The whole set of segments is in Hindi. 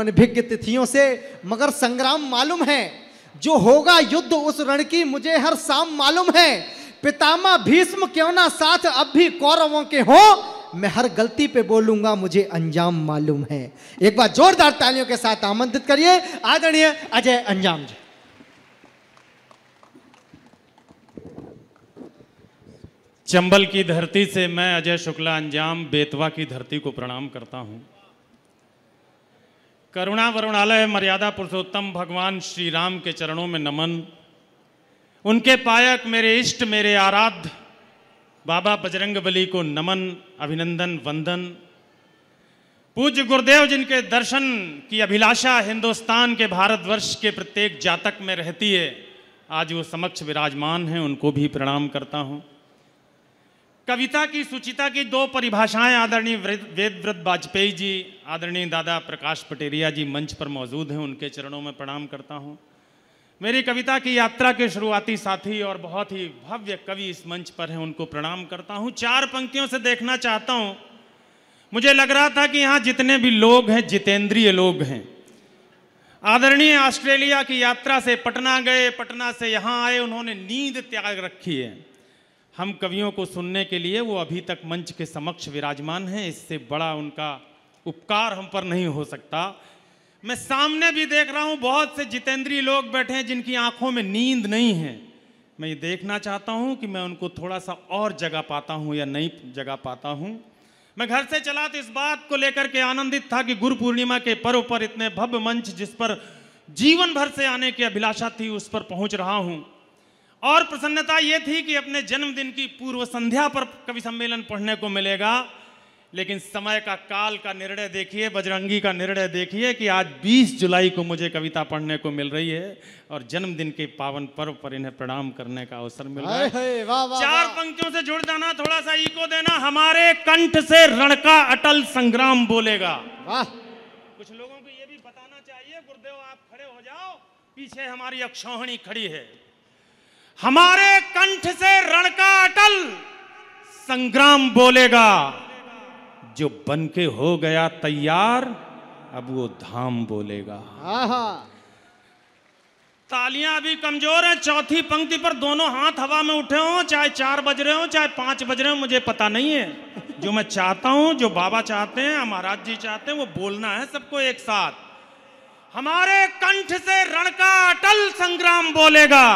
अनभिज्ञ तिथियों से मगर संग्राम मालूम है जो होगा युद्ध उस रण की मुझे हर शाम मालूम है पितामा भीष्म क्यों ना साथ अब भी कौरवों के हो मैं हर गलती पे बोलूंगा मुझे अंजाम मालूम है एक बार जोरदार तालियों के साथ आमंत्रित करिए आदरणीय अजय अंजाम जी चंबल की धरती से मैं अजय शुक्ला अंजाम बेतवा की धरती को प्रणाम करता हूं करुणा वरुणालय मर्यादा पुरुषोत्तम भगवान श्री राम के चरणों में नमन उनके पायक मेरे इष्ट मेरे आराध्य बाबा बजरंग बली को नमन अभिनंदन वंदन पूज्य गुरुदेव जिनके दर्शन की अभिलाषा हिंदुस्तान के भारतवर्ष के प्रत्येक जातक में रहती है आज वो समक्ष विराजमान हैं उनको भी प्रणाम करता हूँ कविता की सुचिता की दो परिभाषाएं आदरणीय वेदव्रत वाजपेयी जी आदरणीय दादा प्रकाश पटेरिया जी मंच पर मौजूद हैं उनके चरणों में प्रणाम करता हूं मेरी कविता की यात्रा के शुरुआती साथी और बहुत ही भव्य कवि इस मंच पर हैं उनको प्रणाम करता हूं चार पंक्तियों से देखना चाहता हूं मुझे लग रहा था कि यहाँ जितने भी लोग हैं जितेंद्रीय लोग हैं आदरणीय ऑस्ट्रेलिया की यात्रा से पटना गए पटना से यहाँ आए उन्होंने नींद त्याग रखी है हम कवियों को सुनने के लिए वो अभी तक मंच के समक्ष विराजमान हैं इससे बड़ा उनका उपकार हम पर नहीं हो सकता मैं सामने भी देख रहा हूँ बहुत से जितेंद्रीय लोग बैठे हैं जिनकी आंखों में नींद नहीं है मैं ये देखना चाहता हूँ कि मैं उनको थोड़ा सा और जगह पाता हूँ या नहीं जगह पाता हूँ मैं घर से चला तो इस बात को लेकर के आनंदित था कि गुरु पूर्णिमा के पर्व पर इतने भव्य मंच जिस पर जीवन भर से आने की अभिलाषा थी उस पर पहुंच रहा हूं और प्रसन्नता ये थी कि अपने जन्मदिन की पूर्व संध्या पर कवि सम्मेलन पढ़ने को मिलेगा लेकिन समय का काल का निर्णय देखिए बजरंगी का निर्णय देखिए कि आज 20 जुलाई को मुझे कविता पढ़ने को मिल रही है और जन्मदिन के पावन पर्व पर इन्हें प्रणाम करने का अवसर मिल रहा है वा, वा, चार पंक्तियों से जुड़ जाना थोड़ा सा ईको देना हमारे कंठ से रण का अटल संग्राम बोलेगा कुछ लोगों को यह भी बताना चाहिए गुरुदेव आप खड़े हो जाओ पीछे हमारी अक्षौहणी खड़ी है हमारे कंठ से रण का अटल संग्राम बोलेगा जो बन के हो गया तैयार अब वो धाम बोलेगा तालियां अभी कमजोर है चौथी पंक्ति पर दोनों हाथ हवा में उठे हो चाहे चार बज रहे हो चाहे पांच बज रहे हो मुझे पता नहीं है जो मैं चाहता हूं जो बाबा चाहते हैं महाराज जी चाहते हैं वो बोलना है सबको एक साथ हमारे कंठ से रण का अटल संग्राम बोलेगा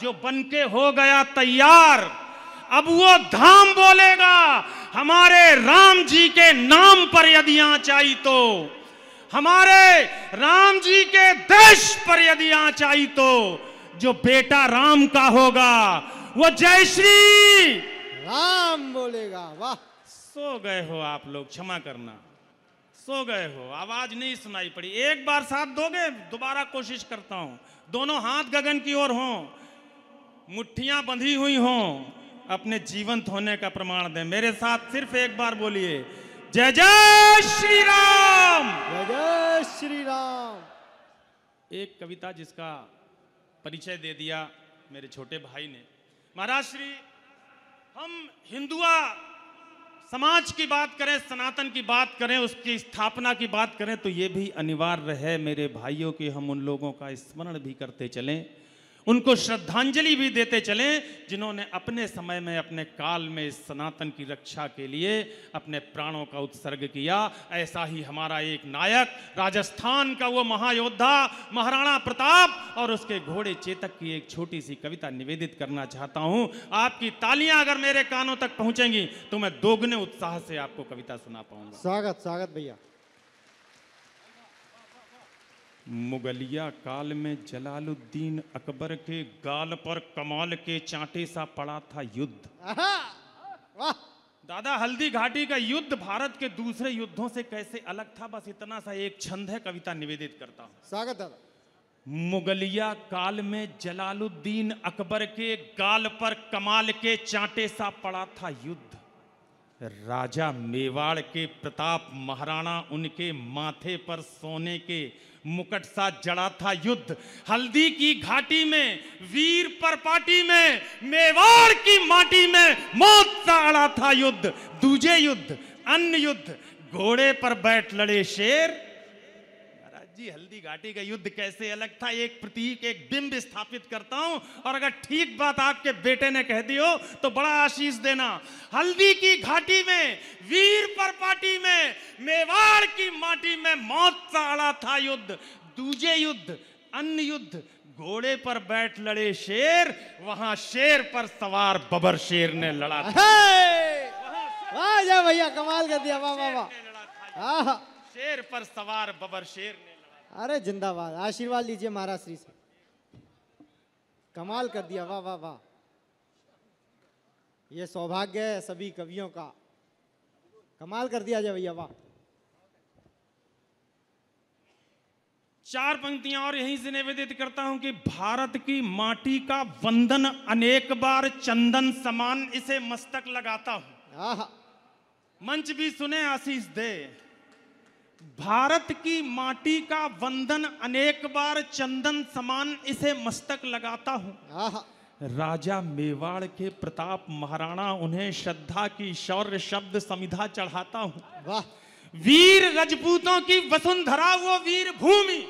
जो बनके हो गया तैयार अब वो धाम बोलेगा हमारे राम जी के नाम पर यदि आँचाई तो हमारे राम जी के देश पर यदि आँचाई तो जो बेटा राम का होगा वो जय श्री राम बोलेगा वाह सो गए हो आप लोग क्षमा करना सो गए हो आवाज नहीं सुनाई पड़ी एक बार साथ दोगे दोबारा कोशिश करता हूं दोनों हाथ गगन की ओर हों मुठ्ठियां बंधी हुई हों अपने जीवंत होने का प्रमाण दें मेरे साथ सिर्फ एक बार बोलिए जय जय श्री राम जय जय श्री राम एक कविता जिसका परिचय दे दिया मेरे छोटे भाई ने महाराज श्री हम हिंदुआ समाज की बात करें सनातन की बात करें उसकी स्थापना की बात करें तो ये भी अनिवार्य है मेरे भाइयों के हम उन लोगों का स्मरण भी करते चलें उनको श्रद्धांजलि भी देते चलें जिन्होंने अपने समय में अपने काल में इस सनातन की रक्षा के लिए अपने प्राणों का उत्सर्ग किया ऐसा ही हमारा एक नायक राजस्थान का वो महायोद्धा महाराणा प्रताप और उसके घोड़े चेतक की एक छोटी सी कविता निवेदित करना चाहता हूँ आपकी तालियां अगर मेरे कानों तक पहुंचेंगी तो मैं दोगुने उत्साह से आपको कविता सुना पाऊंगा स्वागत स्वागत भैया मुगलिया काल में जलालुद्दीन अकबर के गाल पर कमाल के चांटे सा पड़ा था युद्ध दादा हल्दी घाटी का युद्ध भारत के दूसरे युद्धों से कैसे अलग था बस इतना सा एक छंद है कविता निवेदित करता हूँ स्वागत दादा मुगलिया काल में जलालुद्दीन अकबर के गाल पर कमाल के चांटे सा पड़ा था युद्ध राजा मेवाड़ के प्रताप महाराणा उनके माथे पर सोने के मुकट सा जड़ा था युद्ध हल्दी की घाटी में वीर परपाटी में मेवाड़ की माटी में मौत सा अड़ा था युद्ध दूजे युद्ध अन्य युद्ध घोड़े पर बैठ लड़े शेर जी हल्दी घाटी का युद्ध कैसे अलग था एक प्रतीक एक बिंब स्थापित करता हूं और अगर ठीक बात आपके बेटे ने कह दी हो तो बड़ा आशीष देना हल्दी की घाटी में वीर परपाटी में मेवाड़ की माटी में मौत सा अड़ा था युद्ध दूजे युद्ध अन्य युद्ध घोड़े पर बैठ लड़े शेर वहां शेर पर सवार बबर शेर ने लड़ा था भैया कमाल कर दिया वाह वाह वाह शेर पर सवार बबर शेर ने अरे जिंदाबाद आशीर्वाद लीजिए महाराज श्री से कमाल कर दिया वाह वाह वाह ये सौभाग्य है सभी कवियों का कमाल कर दिया जाए भैया वाह चार पंक्तियां और यहीं से निवेदित करता हूं कि भारत की माटी का वंदन अनेक बार चंदन समान इसे मस्तक लगाता हूं मंच भी सुने आशीष दे भारत की माटी का वंदन अनेक बार चंदन समान इसे मस्तक लगाता हूँ राजा मेवाड़ के प्रताप महाराणा उन्हें श्रद्धा की शौर्य शब्द समिधा चढ़ाता हूँ वीर रजपूतों की वसुंधरा वो वीर भूमि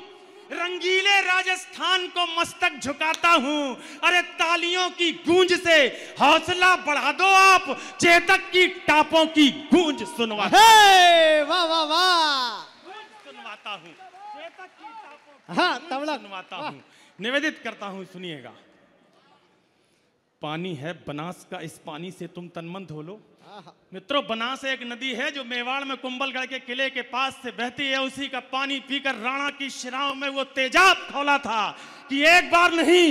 रंगीले राजस्थान को मस्तक झुकाता हूं अरे तालियों की गूंज से हौसला बढ़ा दो आप चेतक की टापों की गूंज सुनवा वाह वाह वाह सुनवाता हूँ चेतक की टापों हाँ तबला सुनवाता हूं निवेदित करता हूँ सुनिएगा पानी है बनास का इस पानी से तुम तनमन धो लो मित्रों बनास एक नदी है जो मेवाड़ में कुंभलगढ़ के किले के पास से बहती है उसी का पानी पीकर राणा की शराब में वो तेजाब खोला था कि एक बार नहीं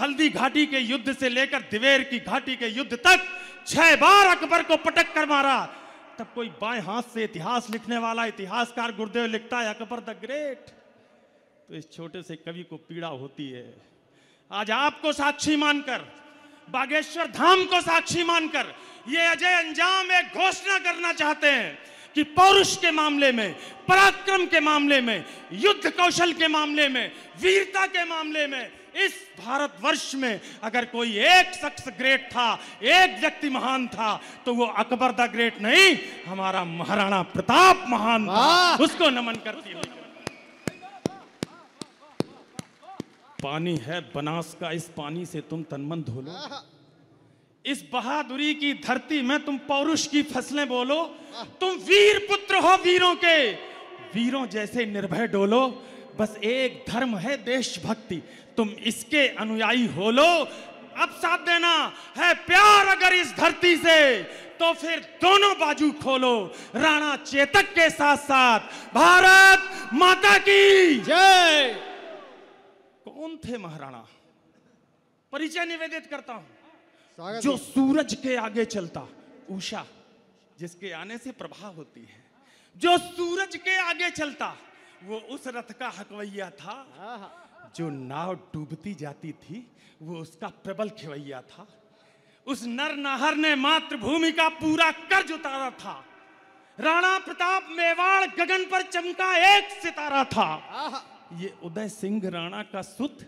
हल्दी घाटी के युद्ध से लेकर दिवेर की घाटी के युद्ध तक छह बार अकबर को पटक कर मारा तब कोई बाएं हाथ से इतिहास लिखने वाला इतिहासकार गुरुदेव लिखता है अकबर द ग्रेट तो इस छोटे से कवि को पीड़ा होती है आज आपको साक्षी मानकर बागेश्वर धाम को साक्षी मानकर ये अजय अंजाम एक घोषणा करना चाहते हैं कि पौरुष के मामले में पराक्रम के मामले में युद्ध कौशल के मामले में वीरता के मामले में इस भारतवर्ष में अगर कोई एक शख्स ग्रेट था एक व्यक्ति महान था तो वो अकबर द ग्रेट नहीं हमारा महाराणा प्रताप महान था उसको नमन करती हूँ पानी है बनास का इस पानी से तुम तनमन धो लो इस बहादुरी की धरती में तुम पौरुष की फसलें बोलो तुम वीर पुत्र हो वीरों के वीरों जैसे निर्भय डोलो बस एक धर्म है देशभक्ति तुम इसके अनुयायी हो लो अब साथ देना है प्यार अगर इस धरती से तो फिर दोनों बाजू खोलो राणा चेतक के साथ साथ भारत माता की जय कौन थे महाराणा परिचय निवेदित करता हूं जो सूरज के आगे चलता उषा जिसके आने से प्रभा होती है जो सूरज के आगे चलता वो उस रथ का हकवैया था जो नाव डूबती जाती थी वो उसका प्रबल खिवैया था उस नर नहर ने मातृभूमि का पूरा कर्ज उतारा था राणा प्रताप मेवाड़ गगन पर चमका एक सितारा था ये उदय सिंह राणा का सुत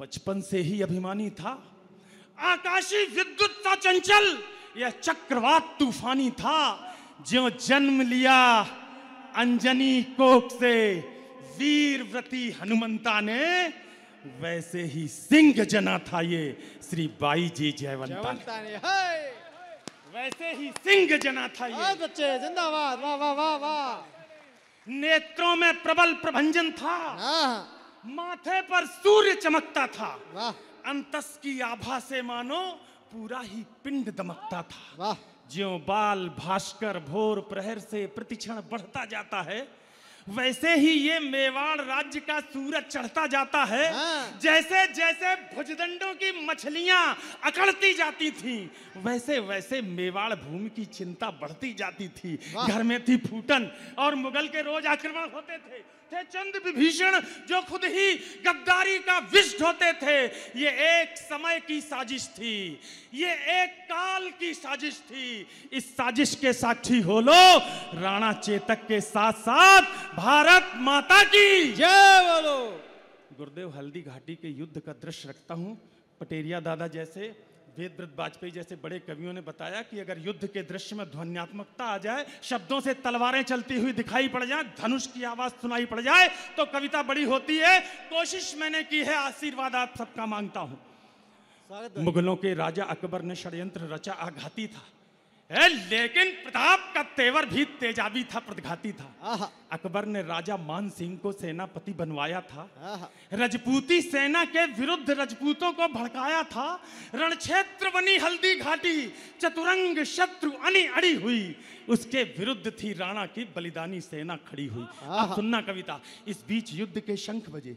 बचपन से ही अभिमानी था आकाशी विद्युत था चंचल यह चक्रवात तूफानी था जो जन्म लिया अंजनी कोक से वीरव्रती हनुमंता ने वैसे ही सिंह जना था ये श्री बाई जी जयवंता वैसे ही सिंह जना था ये बच्चे जिंदाबाद वाह वाह वाह वाह नेत्रों में प्रबल प्रभंजन था हाँ। माथे पर सूर्य चमकता था अंतस की आभा से मानो पूरा ही पिंड दमकता था ज्यो बाल भास्कर भोर प्रहर से प्रतिक्षण बढ़ता जाता है वैसे ही ये मेवाड़ राज्य का सूरज चढ़ता जाता है हाँ। जैसे जैसे भुजदंडों की मछलियां अकड़ती जाती थी वैसे वैसे मेवाड़ भूमि की चिंता बढ़ती जाती थी घर में थी फूटन और मुगल के रोज आक्रमण होते थे थे चंद विभीषण जो खुद ही गद्दारी का विष्ट होते थे ये एक समय की साजिश थी ये एक काल की साजिश थी इस साजिश के साक्षी हो लो राणा चेतक के साथ साथ भारत माता की जय बोलो गुरुदेव हल्दी घाटी के युद्ध का दृश्य रखता हूं पटेरिया दादा जैसे वेदव्रत वाजपेयी जैसे बड़े कवियों ने बताया कि अगर युद्ध के दृश्य में ध्वन्यात्मकता आ जाए शब्दों से तलवारें चलती हुई दिखाई पड़ जाए धनुष की आवाज सुनाई पड़ जाए तो कविता बड़ी होती है कोशिश मैंने की है आशीर्वाद आप सबका मांगता हूं मुगलों के राजा अकबर ने षड्यंत्र रचा आघाती था ए, लेकिन प्रताप का तेवर भी तेजाबी था प्रदघाती था अकबर ने राजा मान सिंह को सेनापति बनवाया था रजपूती सेना के विरुद्ध रजपूतों को भड़काया था रणक्षेत्र बनी हल्दी घाटी चतुरंग शत्रु अनी अड़ी हुई उसके विरुद्ध थी राणा की बलिदानी सेना खड़ी हुई सुनना कविता इस बीच युद्ध के शंख बजे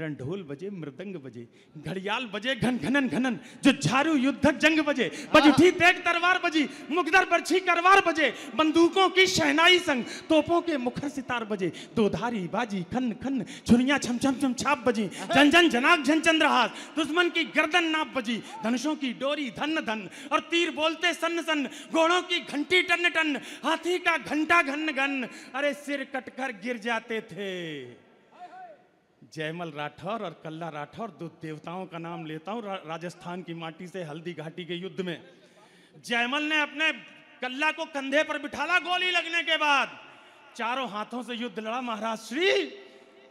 रणढोल बजे मृदंग बजे घड़ियाल बजे घन घनन घनन जो झारू युद्धक जंग बजे बज उठी हाँ। तेग तलवार बजी मुखदर बरछी करवार बजे बंदूकों की शहनाई संग तोपों के मुखर सितार बजे दोधारी बाजी खन खन छुरियां छम छम छम छाप बजी हाँ। जन जन जनाक झन चंद्रहास दुश्मन की गर्दन नाप बजी धनुषों की डोरी धन धन और तीर बोलते सन्न सन्न घोड़ों की घंटी टन टन हाथी का घंटा घन घन अरे सिर कटकर गिर जाते थे जयमल राठौर और कल्ला राठौर दो देवताओं का नाम लेता हूं रा, राजस्थान की माटी से हल्दी घाटी के युद्ध में जयमल ने अपने कल्ला को कंधे पर बिठाला गोली लगने के बाद चारों हाथों से युद्ध लड़ा महाराज श्री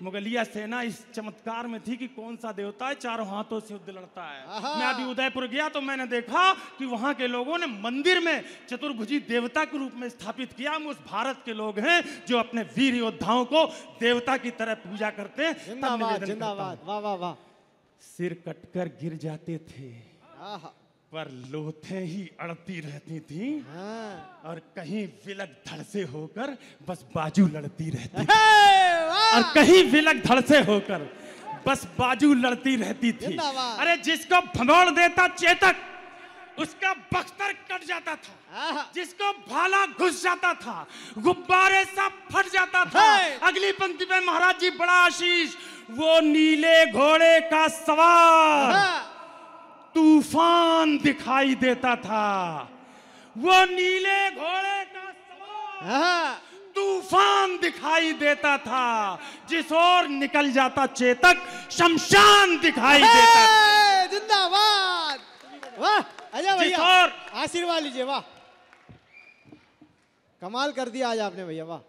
मुगलिया सेना इस चमत्कार में थी कि कौन सा देवता है चारों हाथों से युद्ध लड़ता है मैं अभी उदयपुर गया तो मैंने देखा कि वहां के लोगों ने मंदिर में चतुर्भुजी देवता के रूप में स्थापित किया हम उस भारत के लोग हैं जो अपने वीर योद्धाओं को देवता की तरह पूजा करते हैं सिर कटकर गिर जाते थे आहा। पर लोथे ही अड़ती रहती थी हाँ। और कहीं विलक धड़ से होकर बस बाजू लड़ती रहती और कहीं विलक धड़ से होकर बस बाजू लड़ती रहती थी अरे जिसको भमौड़ देता चेतक उसका बख्तर कट जाता था जिसको भाला घुस जाता था गुब्बारे सब फट जाता था अगली पंक्ति में महाराज जी बड़ा आशीष वो नीले घोड़े का सवार हाँ। तूफान दिखाई देता था वो नीले घोड़े का हाँ। तूफान दिखाई देता था जिस ओर निकल जाता चेतक शमशान दिखाई देता जिंदाबाद वाह भैया और आशीर्वाद लीजिए वाह कमाल कर दिया आज आपने भैया वाह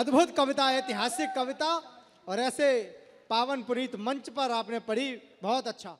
अद्भुत कविता ऐतिहासिक कविता और ऐसे पावन पुरीत मंच पर आपने पढ़ी बहुत अच्छा